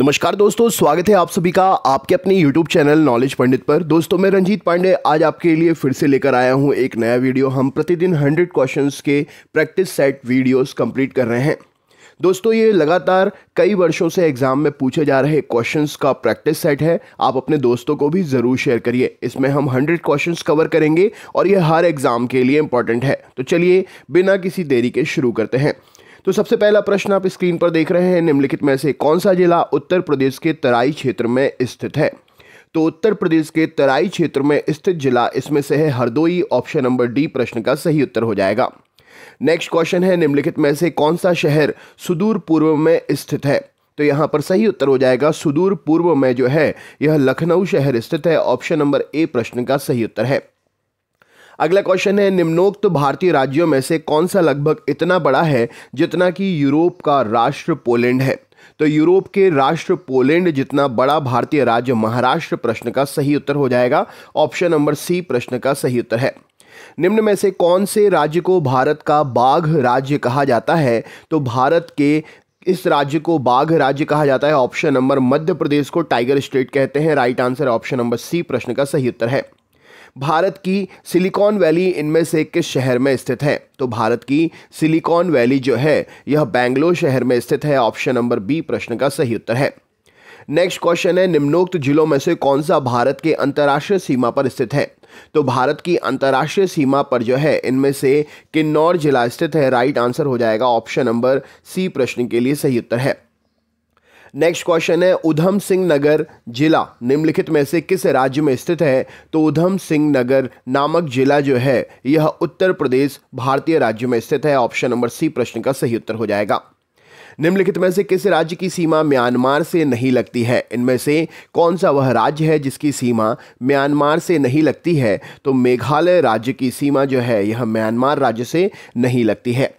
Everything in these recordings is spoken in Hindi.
नमस्कार दोस्तों स्वागत है आप सभी का आपके अपने YouTube चैनल नॉलेज पंडित पर दोस्तों मैं रंजीत पांडे आज आपके लिए फिर से लेकर आया हूं एक नया वीडियो हम प्रतिदिन 100 क्वेश्चंस के प्रैक्टिस सेट वीडियोस कंप्लीट कर रहे हैं दोस्तों ये लगातार कई वर्षों से एग्ज़ाम में पूछे जा रहे क्वेश्चंस का प्रैक्टिस सेट है आप अपने दोस्तों को भी ज़रूर शेयर करिए इसमें हम हंड्रेड क्वेश्चंस कवर करेंगे और ये हर एग्ज़ाम के लिए इंपॉर्टेंट है तो चलिए बिना किसी देरी के शुरू करते हैं तो सबसे पहला प्रश्न आप स्क्रीन पर देख रहे हैं निम्नलिखित में से कौन सा जिला उत्तर प्रदेश के तराई क्षेत्र में स्थित है तो उत्तर प्रदेश के तराई क्षेत्र में स्थित जिला इसमें से है हरदोई ऑप्शन नंबर डी प्रश्न का सही उत्तर हो जाएगा नेक्स्ट क्वेश्चन है निम्नलिखित में से कौन सा शहर सुदूर पूर्व में स्थित है तो यहां पर सही उत्तर हो जाएगा सुदूर पूर्व में जो है यह लखनऊ शहर स्थित है ऑप्शन नंबर ए प्रश्न का सही उत्तर है अगला क्वेश्चन है निम्नोक्त भारतीय राज्यों में से कौन सा लगभग इतना बड़ा है जितना कि यूरोप का राष्ट्र पोलैंड है तो यूरोप के राष्ट्र पोलैंड जितना बड़ा भारतीय राज्य महाराष्ट्र प्रश्न का सही उत्तर हो जाएगा ऑप्शन नंबर सी प्रश्न का सही उत्तर है निम्न में से कौन से राज्य को भारत का बाघ राज्य कहा जाता है तो भारत के इस राज्य को बाघ राज्य कहा जाता है ऑप्शन नंबर मध्य प्रदेश को टाइगर स्टेट कहते हैं right answer option number C प्रश्न का सही उत्तर है भारत की सिलिकॉन वैली इनमें से किस शहर में स्थित है तो भारत की सिलिकॉन वैली जो है यह बैंगलोर शहर में स्थित है ऑप्शन नंबर बी प्रश्न का सही उत्तर है नेक्स्ट क्वेश्चन है निम्नोक्त जिलों में से कौन सा भारत के अंतर्राष्ट्रीय सीमा पर स्थित है तो भारत की अंतर्राष्ट्रीय सीमा पर जो है इनमें से किन्नौर जिला स्थित है राइट आंसर हो जाएगा ऑप्शन नंबर सी प्रश्न के लिए सही उत्तर है नेक्स्ट क्वेश्चन है उधम सिंह नगर जिला निम्नलिखित में से किस राज्य में स्थित है तो उधम सिंह नगर नामक जिला जो है यह उत्तर प्रदेश भारतीय राज्य में स्थित है ऑप्शन नंबर सी प्रश्न का सही उत्तर हो जाएगा निम्नलिखित में से किस राज्य की सीमा म्यांमार से नहीं लगती है इनमें से कौन सा वह राज्य है जिसकी सीमा म्यांमार से नहीं लगती है तो मेघालय राज्य की सीमा जो है यह म्यांमार राज्य से नहीं लगती है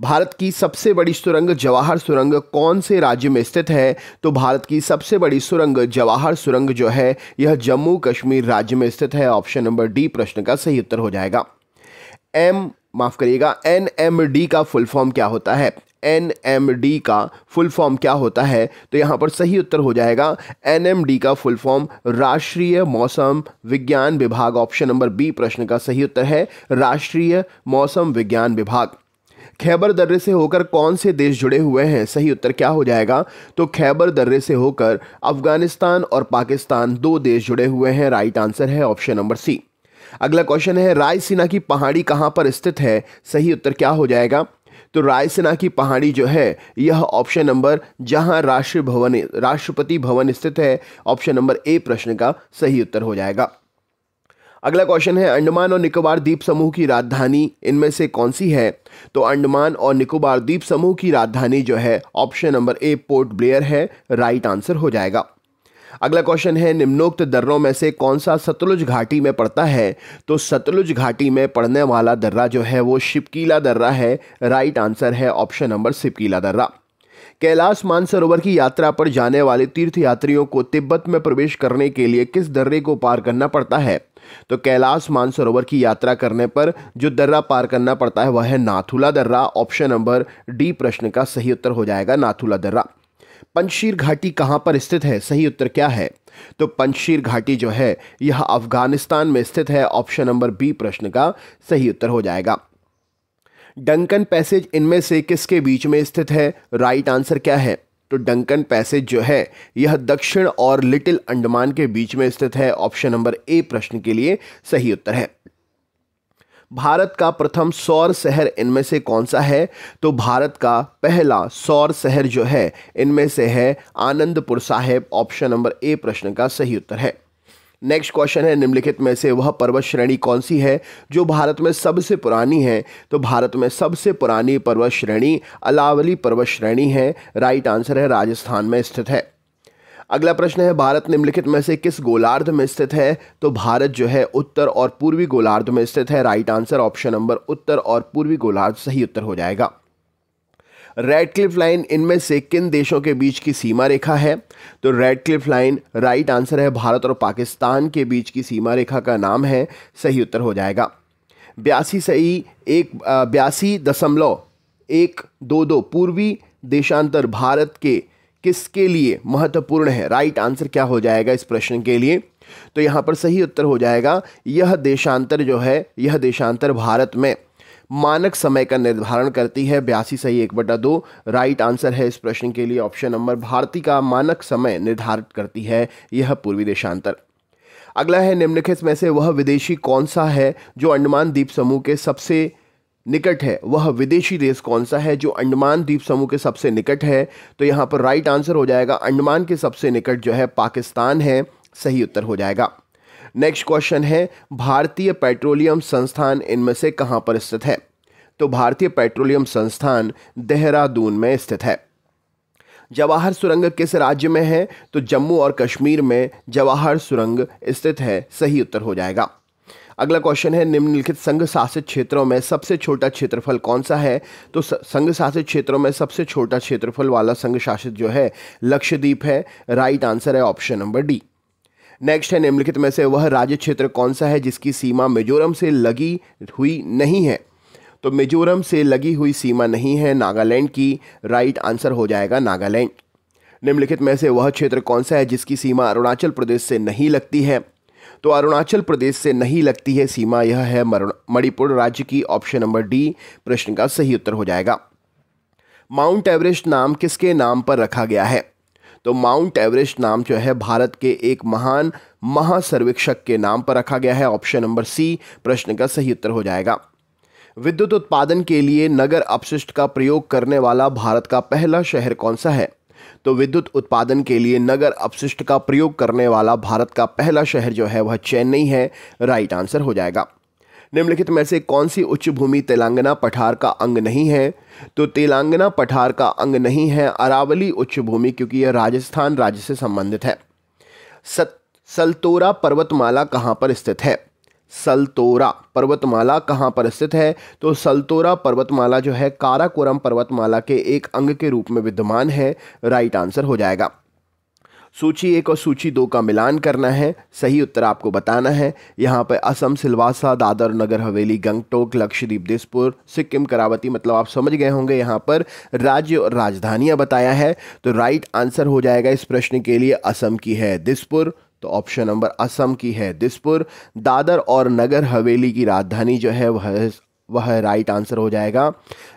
भारत की सबसे बड़ी सुरंग जवाहर सुरंग कौन से राज्य में स्थित है तो भारत की सबसे बड़ी सुरंग जवाहर सुरंग जो है यह जम्मू कश्मीर राज्य में स्थित है ऑप्शन नंबर डी प्रश्न का सही उत्तर हो जाएगा एम माफ करिएगा एन एम डी का फुल फॉर्म क्या होता है एन एम डी का फुल फॉर्म क्या होता है तो यहाँ पर सही उत्तर हो जाएगा एन एम डी का फुल फॉर्म राष्ट्रीय मौसम विज्ञान विभाग ऑप्शन नंबर बी प्रश्न का सही उत्तर है राष्ट्रीय मौसम विज्ञान विभाग खैबर दर्रे से होकर कौन से देश जुड़े हुए हैं सही उत्तर क्या हो जाएगा तो खैबर दर्रे से होकर अफगानिस्तान और पाकिस्तान दो देश जुड़े हुए हैं राइट आंसर है ऑप्शन नंबर सी अगला क्वेश्चन है रायसेना की पहाड़ी कहाँ पर स्थित है सही उत्तर क्या हो जाएगा तो रायसेना की पहाड़ी जो है यह ऑप्शन नंबर जहां राष्ट्र भवन राष्ट्रपति भवन स्थित है ऑप्शन नंबर ए प्रश्न का सही उत्तर हो जाएगा अगला क्वेश्चन है अंडमान और निकोबार द्वीप समूह की राजधानी इनमें से कौन सी है तो अंडमान और निकोबार द्वीप समूह की राजधानी जो है option number A Port Blair है राइट आंसर हो जाएगा अगला क्वेश्चन है निम्नोक्त दर्रों में से कौन सा सतलुज घाटी में पड़ता है तो सतलुज घाटी में पड़ने वाला दर्रा जो है वो शिपकीला दर्रा है राइट आंसर है ऑप्शन नंबर शिपकीला दर्रा कैलाश मानसरोवर की यात्रा पर जाने वाले तीर्थयात्रियों को तिब्बत में प्रवेश करने के लिए किस दर्रे को पार करना पड़ता है तो कैलाश मानसरोवर की यात्रा करने पर जो दर्रा पार करना पड़ता है वह है नाथुला दर्रा ऑप्शन नंबर डी प्रश्न का सही उत्तर हो जाएगा नाथुला दर्रा पंचशीर घाटी कहाँ पर स्थित है सही उत्तर क्या है तो पंचशीर घाटी जो है यह अफगानिस्तान में स्थित है ऑप्शन नंबर बी प्रश्न का सही उत्तर हो जाएगा डंकन पैसेज इनमें से किसके बीच में स्थित है राइट आंसर क्या है तो डंकन पैसेज जो है यह दक्षिण और लिटिल अंडमान के बीच में स्थित है ऑप्शन नंबर ए प्रश्न के लिए सही उत्तर है भारत का प्रथम सौर शहर इनमें से कौन सा है तो भारत का पहला सौर शहर जो है इनमें से है Anandpur Sahib option number A प्रश्न का सही उत्तर है नेक्स्ट क्वेश्चन है निम्नलिखित में से वह पर्वत श्रेणी कौन सी है जो भारत में सबसे पुरानी है तो भारत में सबसे पुरानी पर्वत श्रेणी अलावली पर्वत श्रेणी है राइट आंसर है राजस्थान में स्थित है अगला प्रश्न है भारत निम्नलिखित में से किस गोलार्ध में स्थित है तो भारत जो है उत्तर और पूर्वी गोलार्ध में स्थित है राइट आंसर ऑप्शन नंबर उत्तर और पूर्वी गोलार्ध सही उत्तर हो जाएगा रेड क्लिफ लाइन इनमें से किन देशों के बीच की सीमा रेखा है तो Radcliffe line right answer है भारत और पाकिस्तान के बीच की सीमा रेखा का नाम है सही उत्तर हो जाएगा बयासी सही एक बयासी दशमलव एक दो दो पूर्वी देशांतर भारत के किसके लिए महत्वपूर्ण है राइट आंसर क्या हो जाएगा इस प्रश्न के लिए तो यहाँ पर सही उत्तर हो जाएगा यह देशांतर जो है यह देशांतर भारत में मानक समय का निर्धारण करती है बयासी सही एक बटा दो राइट आंसर है इस प्रश्न के लिए ऑप्शन नंबर भारती का मानक समय निर्धारित करती है यह पूर्वी देशांतर अगला है निम्नलिखित में से वह विदेशी कौन सा है जो अंडमान द्वीप समूह के सबसे निकट है वह विदेशी देश कौन सा है जो अंडमान द्वीप समूह के सबसे निकट है तो यहाँ पर राइट आंसर हो जाएगा अंडमान के सबसे निकट जो है पाकिस्तान है सही उत्तर हो जाएगा नेक्स्ट क्वेश्चन है भारतीय पेट्रोलियम संस्थान इनमें से कहाँ पर स्थित है तो भारतीय पेट्रोलियम संस्थान देहरादून में स्थित है जवाहर सुरंग किस राज्य में है तो जम्मू और कश्मीर में जवाहर सुरंग स्थित है सही उत्तर हो जाएगा अगला क्वेश्चन है निम्नलिखित संघ शासित क्षेत्रों में सबसे छोटा क्षेत्रफल कौन सा है तो संघ शासित क्षेत्रों में सबसे छोटा क्षेत्रफल वाला संघ शासित जो है लक्षद्वीप है राइट आंसर है ऑप्शन नंबर डी नेक्स्ट है निम्नलिखित में से वह राज्य क्षेत्र कौन सा है जिसकी सीमा मिजोरम से लगी हुई नहीं है तो मिजोरम से लगी हुई सीमा नहीं है नागालैंड की राइट आंसर हो जाएगा नागालैंड निम्नलिखित में से वह क्षेत्र कौन सा है जिसकी सीमा अरुणाचल प्रदेश से नहीं लगती है तो अरुणाचल प्रदेश से नहीं लगती है सीमा यह है मणिपुर राज्य की ऑप्शन नंबर डी प्रश्न का सही उत्तर हो जाएगा माउंट एवरेस्ट नाम किसके नाम पर रखा गया है तो माउंट एवरेस्ट नाम जो है भारत के एक महान महासर्वेक्षक के नाम पर रखा गया है ऑप्शन नंबर सी प्रश्न का सही उत्तर हो जाएगा विद्युत उत्पादन के लिए नगर अपशिष्ट का प्रयोग करने वाला भारत का पहला शहर कौन सा है तो विद्युत उत्पादन के लिए नगर अपशिष्ट का प्रयोग करने वाला भारत का पहला शहर जो है वह चेन्नई है राइट आंसर हो जाएगा निम्नलिखित में से कौन सी उच्च भूमि तेलंगाना पठार का अंग नहीं है तो तेलंगाना पठार का अंग नहीं है अरावली उच्च भूमि क्योंकि यह राजस्थान राज्य से संबंधित है सत सलतोरा पर्वतमाला कहाँ पर स्थित है सलतोरा पर्वतमाला कहाँ पर स्थित है तो सलतोरा पर्वतमाला जो है काराकोरम पर्वतमाला के एक अंग के रूप में विद्यमान है राइट आंसर हो जाएगा सूची एक और सूची दो का मिलान करना है सही उत्तर आपको बताना है यहाँ पर असम सिलवासा दादर नगर हवेली गंगटोक लक्षद्वीप दिसपुर सिक्किम करावती मतलब आप समझ गए होंगे यहाँ पर राज्य और राजधानियाँ बताया है तो राइट आंसर हो जाएगा इस प्रश्न के लिए असम की है दिसपुर तो ऑप्शन नंबर असम की है दिसपुर दादर और नगर हवेली की राजधानी जो है वह वह राइट आंसर हो जाएगा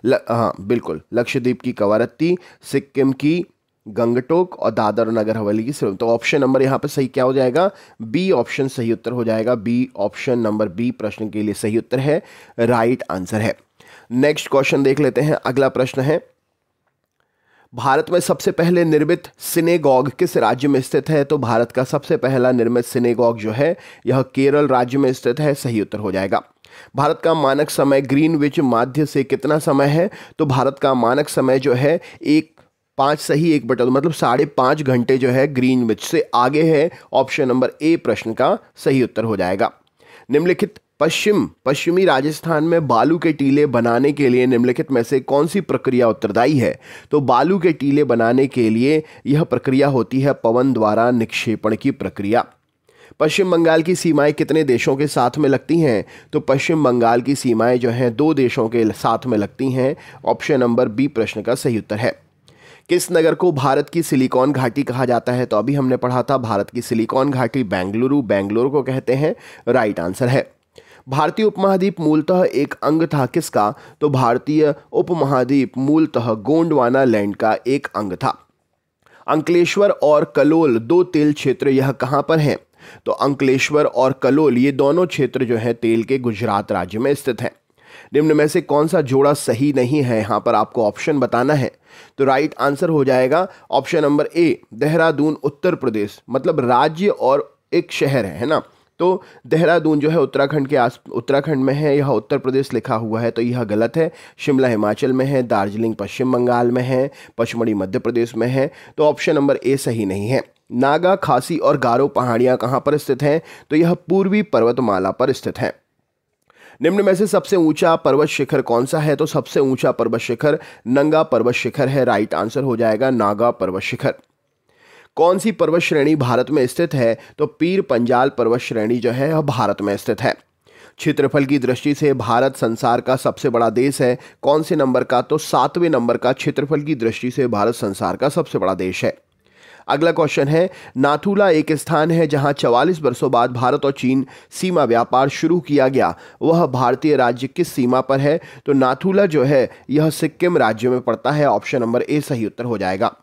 ल, हाँ बिल्कुल लक्षद्वीप की कवरत्ती सिक्किम की गंगटोक और दादर नगर हवेली की सिर्फ तो ऑप्शन नंबर यहाँ पर सही क्या हो जाएगा बी ऑप्शन सही उत्तर हो जाएगा बी ऑप्शन नंबर बी प्रश्न के लिए सही उत्तर है राइट आंसर है नेक्स्ट क्वेश्चन देख लेते हैं अगला प्रश्न है भारत में सबसे पहले निर्मित सिनेगॉग किस राज्य में स्थित है तो भारत का सबसे पहला निर्मित सिनेगॉग जो है यह केरल राज्य में स्थित है सही उत्तर हो जाएगा भारत का मानक समय ग्रीनविच माध्य से कितना समय है तो भारत का मानक समय जो है एक पाँच सही एक बटा दो मतलब साढ़े पाँच घंटे जो है ग्रीन विच से आगे है ऑप्शन नंबर ए प्रश्न का सही उत्तर हो जाएगा निम्नलिखित पश्चिम पश्चिमी राजस्थान में बालू के टीले बनाने के लिए निम्नलिखित में से कौन सी प्रक्रिया उत्तरदायी है तो बालू के टीले बनाने के लिए यह प्रक्रिया होती है पवन द्वारा निक्षेपण की प्रक्रिया पश्चिम बंगाल की सीमाएं कितने देशों के साथ में लगती हैं तो पश्चिम बंगाल की सीमाएं जो हैं दो देशों के साथ में लगती हैं ऑप्शन नंबर बी प्रश्न का सही उत्तर है किस नगर को भारत की सिलिकॉन घाटी कहा जाता है तो अभी हमने पढ़ा था भारत की सिलिकॉन घाटी बेंगलुरु बेंगलुरु को कहते हैं राइट आंसर है भारतीय उपमहाद्वीप मूलतः एक अंग था किसका तो भारतीय उपमहाद्वीप मूलतः गोंडवाना लैंड का एक अंग था अंकलेश्वर और कलोल दो तेल क्षेत्र यह कहाँ पर हैं तो अंकलेश्वर और कलोल ये दोनों क्षेत्र जो है तेल के गुजरात राज्य में स्थित हैं निम्न में से कौन सा जोड़ा सही नहीं है यहाँ पर आपको ऑप्शन बताना है तो राइट आंसर हो जाएगा option number A Dehradun Uttar Pradesh मतलब राज्य और एक शहर है, है ना तो देहरादून जो है उत्तराखंड के आस उत्तराखंड में है यह उत्तर प्रदेश लिखा हुआ है तो यह गलत है शिमला हिमाचल में है दार्जिलिंग पश्चिम बंगाल में है पचमढ़ी मध्य प्रदेश में है तो ऑप्शन नंबर ए सही नहीं है नागा खासी और गारो पहाड़ियाँ कहाँ पर स्थित हैं तो यह पूर्वी पर्वतमाला पर स्थित हैं निम्न में से सबसे ऊंचा पर्वत शिखर कौन सा है तो सबसे ऊंचा पर्वत शिखर नंगा पर्वत शिखर है राइट आंसर हो जाएगा नागा पर्वत शिखर कौन सी पर्वत श्रेणी भारत में स्थित है तो पीर पंजाल पर्वत श्रेणी जो है वह भारत में स्थित है क्षेत्रफल की दृष्टि से भारत संसार का सबसे बड़ा देश है कौन से नंबर का तो सातवें नंबर का क्षेत्रफल की दृष्टि से भारत संसार का सबसे बड़ा देश है अगला क्वेश्चन है नाथुला एक स्थान है जहां 44 वर्षों बाद भारत और चीन सीमा व्यापार शुरू किया गया वह भारतीय राज्य किस सीमा पर है तो नाथुला जो है यह सिक्किम राज्य में पड़ता है ऑप्शन नंबर ए सही उत्तर हो जाएगा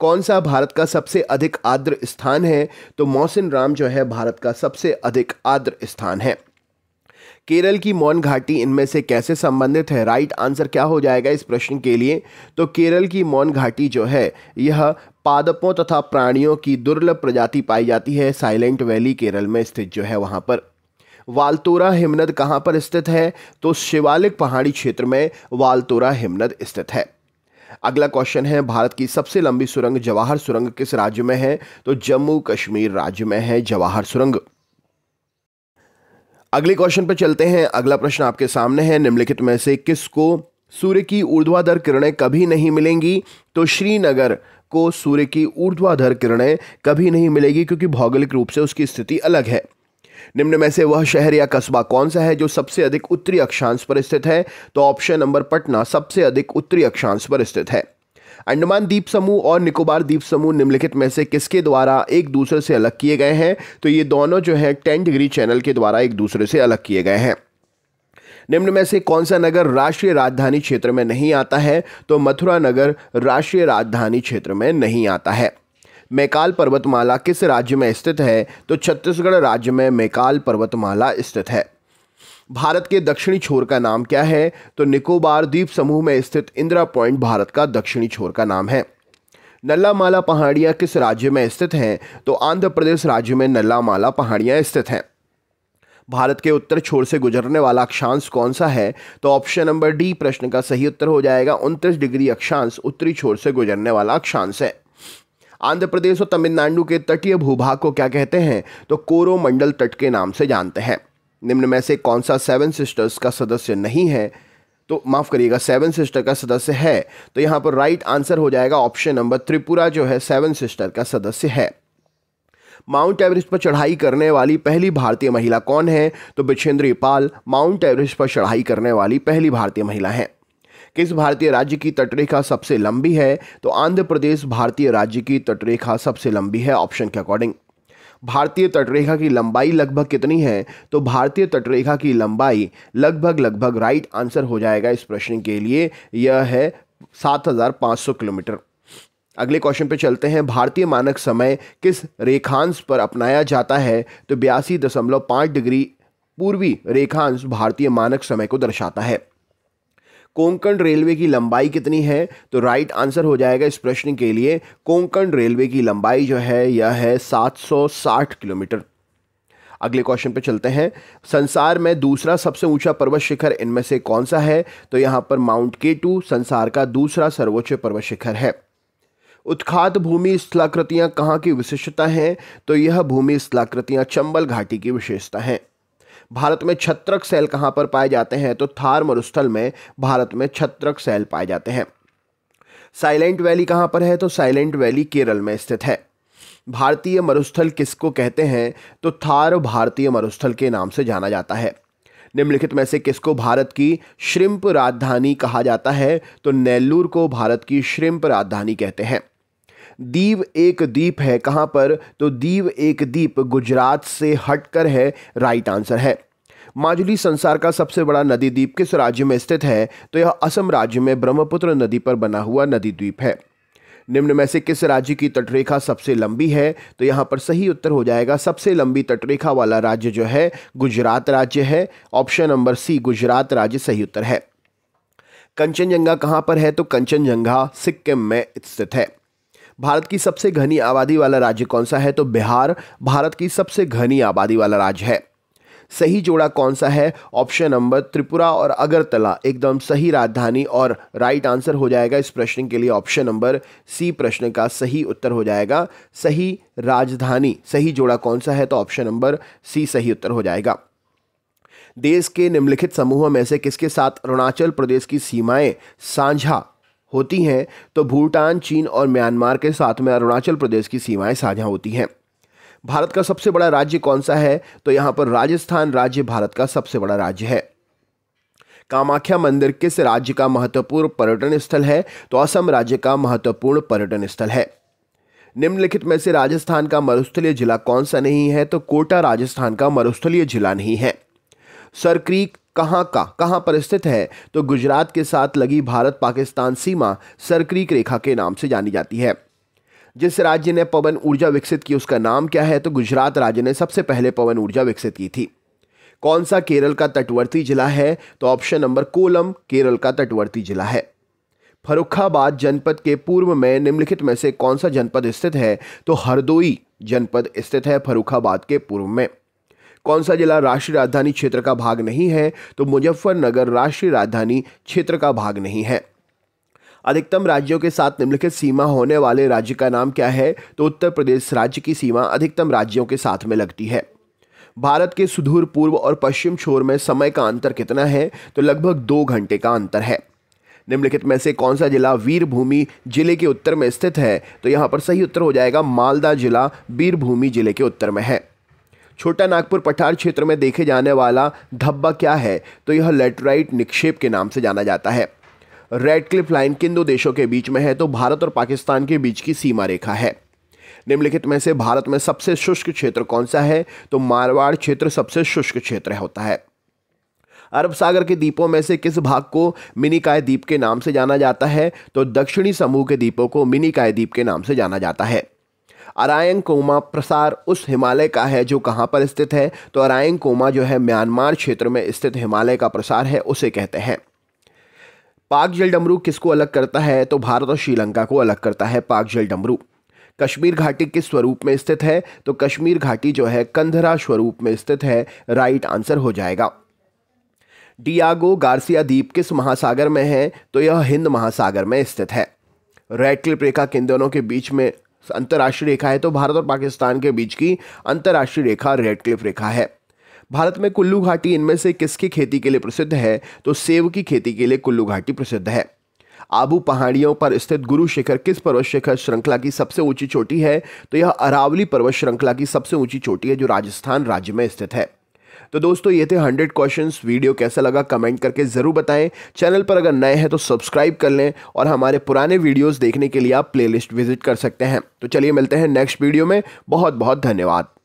कौन सा भारत का सबसे अधिक आर्द्र स्थान है तो मौसिन राम जो है भारत का सबसे अधिक आर्द्र स्थान है केरल की मौन घाटी इनमें से कैसे संबंधित है राइट आंसर क्या हो जाएगा इस प्रश्न के लिए तो केरल की मौन घाटी जो है यह पादपों तथा प्राणियों की दुर्लभ प्रजाति पाई जाती है साइलेंट वैली केरल में स्थित जो है वहाँ पर वालतोरा हिमनद कहाँ पर स्थित है तो शिवालिक पहाड़ी क्षेत्र में वालतोरा हिमनद स्थित है अगला क्वेश्चन है भारत की सबसे लंबी सुरंग जवाहर सुरंग किस राज्य में है तो जम्मू कश्मीर राज्य में है जवाहर सुरंग अगले क्वेश्चन पर चलते हैं अगला प्रश्न आपके सामने है निम्नलिखित में से किसको सूर्य की ऊर्ध्वाधर किरणें कभी नहीं मिलेंगी तो श्रीनगर को सूर्य की ऊर्ध्वाधर किरणें कभी नहीं मिलेगी क्योंकि भौगोलिक रूप से उसकी स्थिति अलग है निम्न में से वह शहर या कस्बा कौन सा है जो सबसे अधिक उत्तरी अक्षांश पर स्थित है तो ऑप्शन नंबर पटना सबसे अधिक उत्तरी अक्षांश पर स्थित है अंडमान द्वीप समूह और निकोबार द्वीप समूह निम्नलिखित में से किसके द्वारा एक दूसरे से अलग किए गए हैं तो ये दोनों जो है टेन डिग्री चैनल के द्वारा एक दूसरे से अलग किए गए हैं निम्न में से कौन सा नगर राष्ट्रीय राजधानी क्षेत्र में नहीं आता है तो मथुरा नगर राष्ट्रीय राजधानी क्षेत्र में नहीं आता है मेकाल पर्वतमाला किस राज्य में स्थित है तो छत्तीसगढ़ राज्य में मेकाल पर्वतमाला स्थित है भारत के दक्षिणी छोर का नाम क्या है तो निकोबार द्वीप समूह में स्थित इंदिरा पॉइंट भारत का दक्षिणी छोर का नाम है नल्लामाला पहाड़ियाँ किस राज्य में स्थित हैं तो आंध्र प्रदेश राज्य में नल्लामाला पहाड़ियाँ स्थित हैं भारत के उत्तर छोर से गुजरने वाला अक्षांश कौन सा है तो ऑप्शन नंबर डी प्रश्न का सही उत्तर हो जाएगा उनतीस डिग्री अक्षांश उत्तरी छोर से गुजरने वाला अक्षांश है आंध्र प्रदेश और तमिलनाडु के तटीय भूभाग को क्या कहते हैं तो कोरोमंडल तट के नाम से जानते हैं निम्न में से कौन सा सेवन सिस्टर्स का सदस्य नहीं है तो माफ़ करिएगा सेवन सिस्टर का सदस्य है तो यहाँ पर राइट आंसर हो जाएगा ऑप्शन नंबर त्रिपुरा जो है सेवन सिस्टर का सदस्य है माउंट एवरेस्ट पर चढ़ाई करने वाली पहली भारतीय महिला कौन है तो बिछेंद्री पाल माउंट एवरेस्ट पर चढ़ाई करने वाली पहली भारतीय महिला हैं किस भारतीय राज्य की तटरेखा सबसे लंबी है तो आंध्र प्रदेश भारतीय राज्य की तटरेखा सबसे लंबी है ऑप्शन के अकॉर्डिंग भारतीय तटरेखा की लंबाई लगभग कितनी है तो भारतीय तटरेखा की लंबाई लगभग लगभग राइट आंसर हो जाएगा इस प्रश्न के लिए यह है सौ किलोमीटर अगले क्वेश्चन पे चलते हैं भारतीय मानक समय किस रेखांश पर अपनाया जाता है तो बयासी दशमलव पाँच डिग्री पूर्वी रेखांश भारतीय मानक समय को दर्शाता है कोंकण रेलवे की लंबाई कितनी है तो राइट आंसर हो जाएगा इस प्रश्न के लिए कोंकण रेलवे की लंबाई जो है यह है 760 किलोमीटर अगले क्वेश्चन पे चलते हैं संसार में दूसरा सबसे ऊंचा पर्वत शिखर इनमें से कौन सा है तो यहाँ पर माउंट केटू संसार का दूसरा सर्वोच्च पर्वत शिखर है उत्खात भूमि स्थलाकृतियाँ कहाँ की विशिष्टता हैं तो यह भूमि स्थलाकृतियाँ चंबल घाटी की विशेषता हैं भारत में छत्रक सेल कहाँ पर पाए जाते हैं तो थार मरुस्थल में भारत में छत्रक सेल पाए जाते हैं साइलेंट वैली कहाँ पर है तो साइलेंट वैली केरल में स्थित है भारतीय मरुस्थल किसको कहते हैं तो थार भारतीय मरुस्थल के नाम से जाना जाता है निम्नलिखित में से किसको भारत की श्रिम्प राजधानी कहा जाता है तो नेल्लूर को भारत की श्रिम्प राजधानी कहते हैं दीव एक द्वीप है कहाँ पर तो दीव एक द्वीप गुजरात से हटकर है राइट आंसर है माजुली संसार का सबसे बड़ा नदी द्वीप किस राज्य में स्थित है तो यह असम राज्य में ब्रह्मपुत्र नदी पर बना हुआ नदी द्वीप है निम्न में से किस राज्य की तटरेखा सबसे लंबी है तो यहाँ पर सही उत्तर हो जाएगा सबसे लंबी तटरेखा वाला राज्य जो है गुजरात राज्य है ऑप्शन नंबर सी गुजरात राज्य सही उत्तर है कंचनजंगा कहाँ पर है तो कंचनजंगा सिक्किम में स्थित है भारत की सबसे घनी आबादी वाला राज्य कौन सा है तो बिहार भारत की सबसे घनी आबादी वाला राज्य है सही जोड़ा कौन सा है ऑप्शन नंबर त्रिपुरा और अगरतला एकदम सही राजधानी और राइट आंसर हो जाएगा इस प्रश्न के लिए ऑप्शन नंबर सी प्रश्न का सही उत्तर हो जाएगा सही राजधानी सही जोड़ा कौन सा है तो ऑप्शन नंबर सी सही उत्तर हो जाएगा देश के निम्नलिखित समूहों में से किसके साथ अरुणाचल प्रदेश की सीमाएं साझा होती हैं तो भूटान चीन और म्यांमार के साथ में अरुणाचल प्रदेश की सीमाएं साझा होती हैं भारत का सबसे बड़ा राज्य कौन सा है तो यहां पर राजस्थान राज्य भारत का सबसे बड़ा राज्य है कामाख्या मंदिर किस राज्य का महत्वपूर्ण पर्यटन स्थल है तो असम राज्य का महत्वपूर्ण पर्यटन स्थल है निम्नलिखित में से राजस्थान का मरुस्थलीय जिला कौन सा नहीं है तो कोटा राजस्थान का मरुस्थलीय जिला नहीं है सरक्रीक कहाँ का कहाँ पर स्थित है तो गुजरात के साथ लगी भारत पाकिस्तान सीमा सरक्रीक रेखा के नाम से जानी जाती है जिस राज्य ने पवन ऊर्जा विकसित की उसका नाम क्या है तो गुजरात राज्य ने सबसे पहले पवन ऊर्जा विकसित की थी कौन सा केरल का तटवर्ती जिला है तो ऑप्शन नंबर कोलम केरल का तटवर्ती जिला है फरुखाबाद जनपद के पूर्व में निम्नलिखित में से कौन सा जनपद स्थित है तो हरदोई जनपद स्थित है फरुखाबाद के पूर्व में कौन सा जिला राष्ट्रीय राजधानी क्षेत्र का भाग नहीं है तो मुजफ्फरनगर राष्ट्रीय राजधानी क्षेत्र का भाग नहीं है अधिकतम राज्यों के साथ निम्नलिखित सीमा होने वाले राज्य का नाम क्या है तो उत्तर प्रदेश राज्य की सीमा अधिकतम राज्यों के साथ में लगती है भारत के सुदूर पूर्व और पश्चिम छोर में समय का अंतर कितना है तो लगभग दो घंटे का अंतर है निम्नलिखित में से कौन सा जिला वीरभूमि जिले के उत्तर में स्थित है तो यहाँ पर सही उत्तर हो जाएगा मालदा जिला वीरभूमि जिले के उत्तर में है छोटा नागपुर पठार क्षेत्र में देखे जाने वाला धब्बा क्या है तो यह लेटराइट निक्षेप के नाम से जाना जाता है रेड क्लिफ लाइन किन दो देशों के बीच में है तो भारत और पाकिस्तान के बीच की सीमा रेखा है निम्नलिखित में से भारत में सबसे शुष्क क्षेत्र कौन सा है तो मारवाड़ क्षेत्र सबसे शुष्क क्षेत्र होता है अरब सागर के द्वीपों में से किस भाग को मिनीकाय द्वीप के नाम से जाना जाता है तो दक्षिणी समूह के द्वीपों को मिनीकाय द्वीप के नाम से जाना जाता है अरायंग कोमा प्रसार उस हिमालय का है जो कहाँ पर स्थित है तो अरायंग कोमा जो है म्यांमार क्षेत्र में स्थित हिमालय का प्रसार है उसे कहते हैं पाक जल डमरू किसको अलग करता है तो भारत और श्रीलंका को अलग करता है पाक जल डमरू कश्मीर घाटी किस स्वरूप में स्थित है तो कश्मीर घाटी जो है कंधरा स्वरूप में स्थित है राइट आंसर हो जाएगा डियागो गार्सिया द्वीप किस महासागर में है तो यह हिंद महासागर में स्थित है रेड क्लिप रेखा किन दोनों के बीच में अंतर्राष्ट्रीय रेखा है तो भारत और पाकिस्तान के बीच की अंतर्राष्ट्रीय रेखा रेड रेखा है भारत में कुल्लू घाटी इनमें से किसकी खेती के लिए प्रसिद्ध है तो सेब की खेती के लिए कुल्लू घाटी प्रसिद्ध है आबू पहाड़ियों पर स्थित गुरु शिखर किस पर्वत शिखर श्रृंखला की सबसे ऊंची चोटी है तो यह अरावली पर्वत श्रृंखला की सबसे ऊंची चोटी है जो राजस्थान राज्य में स्थित है तो दोस्तों ये थे हंड्रेड क्वेश्चंस वीडियो कैसा लगा कमेंट करके ज़रूर बताएं चैनल पर अगर नए हैं तो सब्सक्राइब कर लें और हमारे पुराने वीडियोस देखने के लिए आप प्लेलिस्ट विजिट कर सकते हैं तो चलिए मिलते हैं नेक्स्ट वीडियो में बहुत बहुत धन्यवाद